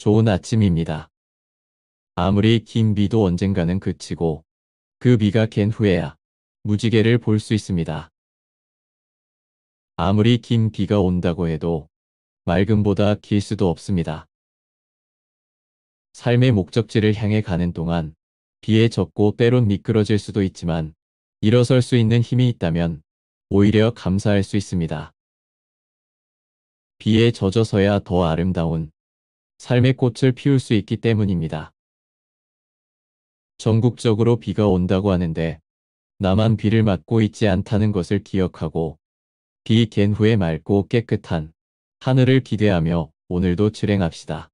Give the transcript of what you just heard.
좋은 아침입니다. 아무리 긴 비도 언젠가는 그치고 그 비가 갠 후에야 무지개를 볼 수 있습니다. 아무리 긴 비가 온다고 해도 맑음보다 길 수도 없습니다. 삶의 목적지를 향해 가는 동안 비에 젖고 때론 미끄러질 수도 있지만 일어설 수 있는 힘이 있다면 오히려 감사할 수 있습니다. 비에 젖어서야 더 아름다운 삶의 꽃을 피울 수 있기 때문입니다. 전국적으로 비가 온다고 하는데 나만 비를 맞고 있지 않다는 것을 기억하고 비 갠 후에 맑고 깨끗한 하늘을 기대하며 오늘도 실행합시다.